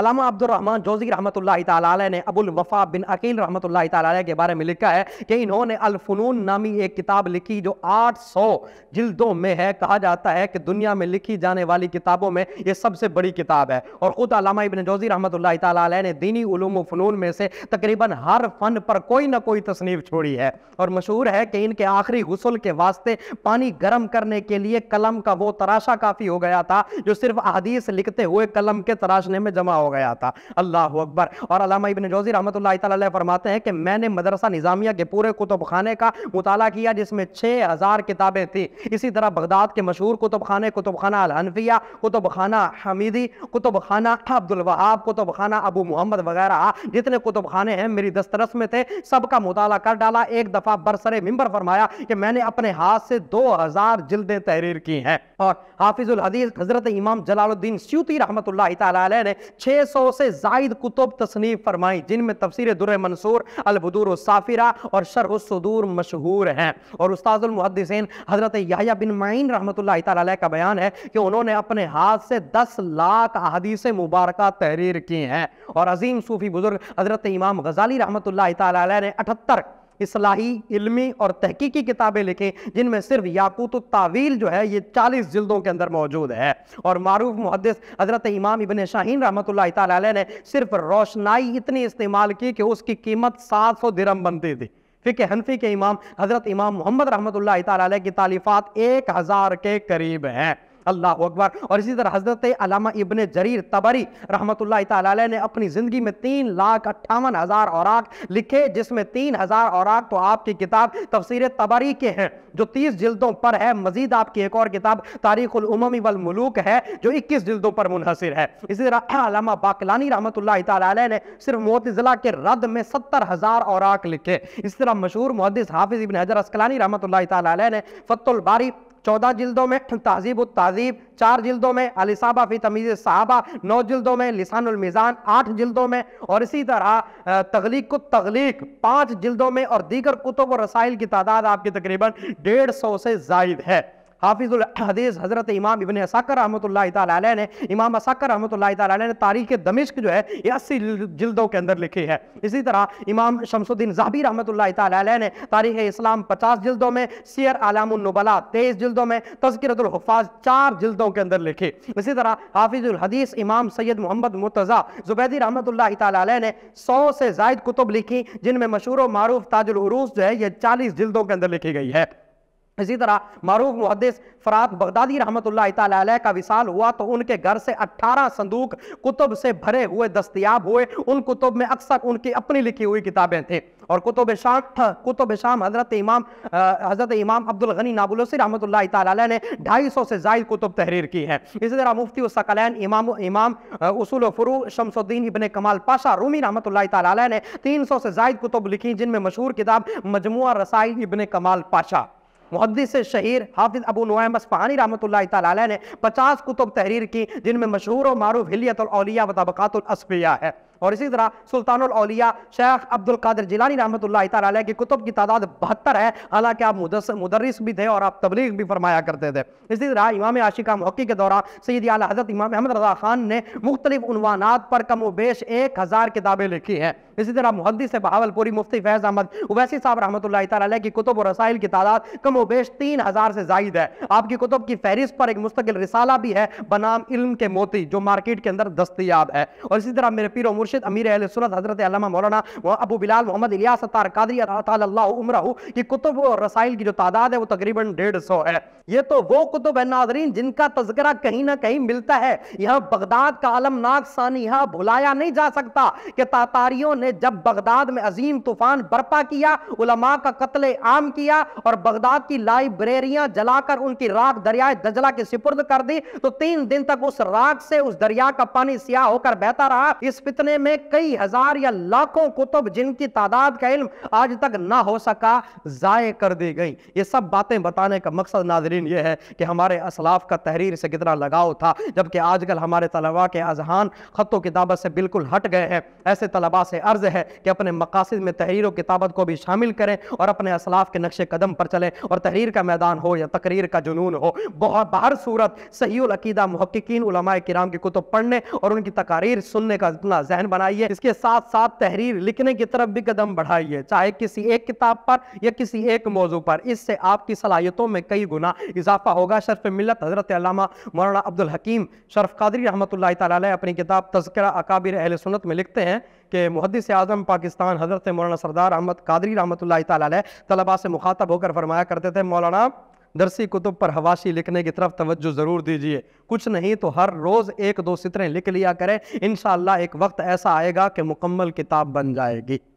अलामा अब्दुलरहमान जोजी रहमत ने अबुल वफा बिन अकील रहमत के बारे में लिखा है कि इन्होंने अलफनून नामी एक किताब लिखी जो 800 जिल्दों में है कहा जाता है कि दुनिया में लिखी जाने वाली किताबों में ये सबसे बड़ी किताब है और ख़ुद अलामा इबन जोजी रहमत ने दीनी उलूम फ़नून में से तकरीबन हर फन पर कोई ना कोई तसनीफ छोड़ी है और मशहूर है कि इनके आखिरी गसल के वास्ते पानी गर्म करने के लिए कलम का वो तराशा काफ़ी हो गया था जो सिर्फ अदीस लिखते हुए कलम के तराशने में जमा हो गया था अल्लाह अकबर और अलामा इबन जोजी रहमत ला फरमाते हैं कि मैंने मदरसा निज़ामिया के पूरे कुतुब खाने का मुताला किया जिसमें छः हज़ार किताबें थी इसी तरह बगदाद के मशहूर कुतुब खाने कुतुब खाना अलहनफिया कुतुब खाना हमीदी कुतुब खाना अब्दुलवाहाब कुतुब खाना अबू मोहम्मद वगैरह जितने कुतुब खाने हैं मेरी दस्तरस में थे सबका मुताला कर डाला एक दफ़ा बरसरे मंबर फरमाया कि मैंने अपने हाथ से दो हज़ार जल्दें तहरीर की हैं और हाफिजुल हदीस हज़रत इमाम जलालुद्दीन स्यूती रहमत ने छः 600 से जायद कुतुब तसनीफ फरमाई जिनमें तफसर दुर मंसूर अलबदूर साफिरा और शरसूदूर मशहूर हैं और उस्तादुलमहदसिन हज़रत याया बिन माइन रहमत का बयान है कि उन्होंने अपने हाथ से दस लाख अहदीस मुबारक तहरीर की हैं और अजीम सूफ़ी बुज़ुर्ग हज़रत इमाम गजाली रहमत ने अठहत्तर इसलाही इल्मी और तहकीकी किताबें लिखी जिनमें सिर्फ याकूत तावील जो है ये चालीस जिल्दों के अंदर मौजूद है और मारूफ मुहदस हज़रत इमाम इबन शाहीन रहमत ने सिर्फ रोशनाई इतनी इस्तेमाल की कि उसकी कीमत सात सौ दिरम बनती थी फ़िक हनफी के इमाम हज़रत इमाम मोहम्मद रहमत की तालीफ़ात एक हज़ार के करीब हैं अल्लाह अकबर और इसी तरह हजरत अलामा इबन जरीर तबरी रहमत ने अपनी ज़िंदगी में तीन लाख अट्ठावन हज़ार औराक लिखे जिसमें तीन हज़ार औराक तो आपकी किताब तफसर तबरी के हैं जो तीस जिल्दों पर है मजीद आपकी एक और किताब तारीख उलमी वलमलूक है जो इक्कीस जिल्दों पर मुनहसर है इसी तरह अलामा बाकलानी रहमत ने सिर्फ मोतजिला के रद में सत्तर हज़ार औराक लिखे इस तरह मशहूर मुहदस हाफिज़ इबन हजर असकलानी रहमत ने फतुल बारी चौदह जिल्दों में तहजीब तहजीब चार जिल्दों में अलिसाबा फी तमीज़ साहबा नौ जिल्दों में लिसानमिज़ान आठ जिल्दों में और इसी तरह तगलीक को तगलीक पाँच जिल्दों में और दीगर कुतुब और रसाइल की तादाद आपकी तकरीबन डेढ़ सौ से जायद है हाफिजुल हदीस हज़रत इमाम इबन असाकर रहमत ने इमाम असाकर रहमत ने तारीख दमिश्क जो है ये अस्सी जिल्दों के अंदर लिखी है इसी तरह इमाम शमसुद्दीन जहाबी रहमत ने तारीख इस्लाम पचास जिल्दों में सियर आलामबला तेईस जिल्दों में तस्करतुल्हफाज चार जिल्दों के अंदर लिखी इसी तरह हाफिजुल हदीस इमाम सैयद मोहम्मद मुर्तज़ा जुबैदी रहमत ने सौ से जायद कुतुब लिखी जिनमें मशहूर मारूफ ताजुल जो है ये चालीस जिल्दों के अंदर लिखी गई है इसी तरह मरूफ मुहदस फरात बगदादी रहमत का विशाल हुआ तो उनके घर से 18 संदूक कुतुब से भरे हुए दस्तियाब हुए उन कुतुब में अक्सर उनकी अपनी लिखी हुई किताबें थी और कुतुब शाम कुतुब शाम हजरत इमाम हजरत इमाम अब्दुल गनी नाबुलसी रहमत ने ढाई सौ से जायद कुतुब तहरीर की है इसी तरह मुफ्ती सकलैन इमाम इमाम उसूल फ़रू शमसुद्दीन इबन कमाल पाशा रूमी रहमत ला तीन सौ से जायद कुतुब लिखी जिनमें मशहूर किताब मजमू रसाई इबन कमाल पाशा मुहदस शहीर हाफिज अबू नुम असफ़ानी रहमत ने पचास कुतुब तहरीर की जिनमें मशहूर और मारूफ हिलियत और अलिया व असफिया है और इसी तरह सुल्तान अलिया शेख अब्दुल कादिर जिलानी रहमत की कुतुब की तादाद बहत्तर है हालांकि आप मुदरस भी थे और आप तबलीग भी फरमाया करते थे इसी तरह इमाम आशिका मौकी के दौरान सैद आला हजरत इमाम अहमद रजा खान ने मुख्तलिफानात पर कम वेश एक हज़ार किताबें लिखी हैं इसी तरह से बहावलपुरी मुफ्ती फैज़ अहमद उवैसी साहब रहमत ताली की कुतुब और रसाइल की तादाद कम वेश तीन हज़ार से जायद है आपकी कुतुब की फहरिस्त पर एक मुस्तकिल रिसाला भी है बनाम इल्म के मोती जो मार्केट के अंदर दस्तियाब है और इसी तरह मेरे पीर मुर्शी मुर्शिद अमीर अहले सुन्नत हज़रत अल्लामा मौलाना व अबू बिलाल मोहम्मद इलियास अत्तार कादरी उम्र की कुतुब और रसाइल की जो तादाद है वो तकरीबन डेढ़ सौ है ये तो वो कुतुब है नाजरीन जिनका तस्करा कहीं ना कहीं मिलता है यह बगदाद का आलमनाक सानिहा भुलाया नहीं जा सकता कि तातारियों ने जब बगदाद में अजीम तूफान बर्पा किया उलमा का कत्ल आम किया और बगदाद की लाइब्रेरियां जलाकर उनकी राख दरियाए दजला के सिपुर्द कर दी तो तीन दिन तक उस राख से उस दरिया का पानी स्याह होकर बहता रहा इस फितने में कई हजार या लाखों कुतुब जिनकी तादाद का इल्म आज तक ना हो सका जाए कर दी गई ये सब बातें बताने का मकसद नाजरीन ये है कि हमारे असलाफ का तहरीर से कितना लगाव था जबकि आजकल हमारे तलबा के अजहान ख़तों किताबत से बिल्कुल हट गए हैं ऐसे तलबा से अर्ज़ है कि अपने मकासद में तहरीर किताबत को भी शामिल करें और अपने असलाफ के नक्शे कदम पर चलें और तहरीर का मैदान हो या तकरीर का जुनून हो बहुत बाहर सूरत सही अकीदा महक्कीन किराम की कुतुब पढ़ने और उनकी तकारीर सुनने का इतना जहन बनाइए इसके साथ साथ तहरीर लिखने की तरफ भी कदम बढ़ाइए चाहे किसी एक किताब पर या किसी एक मौजू पर इससे आपकी सलाहियतों में कई गुना इजाफा होगा शर्फ मिलत हजरत मौलाना अब्दुल हकीम शरफ कादरी रहमत अपनी किताब तस्करा अकाबिर अहल सुनत में लिखते हैं कि मुहदस आजम पाकिस्तान हजरत मौलाना सरदार अहमद कादरी रहमत तलबा से मुखातब होकर फरमाया करते थे मौलाना दरसी कुतुब पर हवाशी लिखने की तरफ तवज्जो ज़रूर दीजिए कुछ नहीं तो हर रोज़ एक दो सितरें लिख लिया करें इन एक वक्त ऐसा आएगा कि मुकम्मल किताब बन जाएगी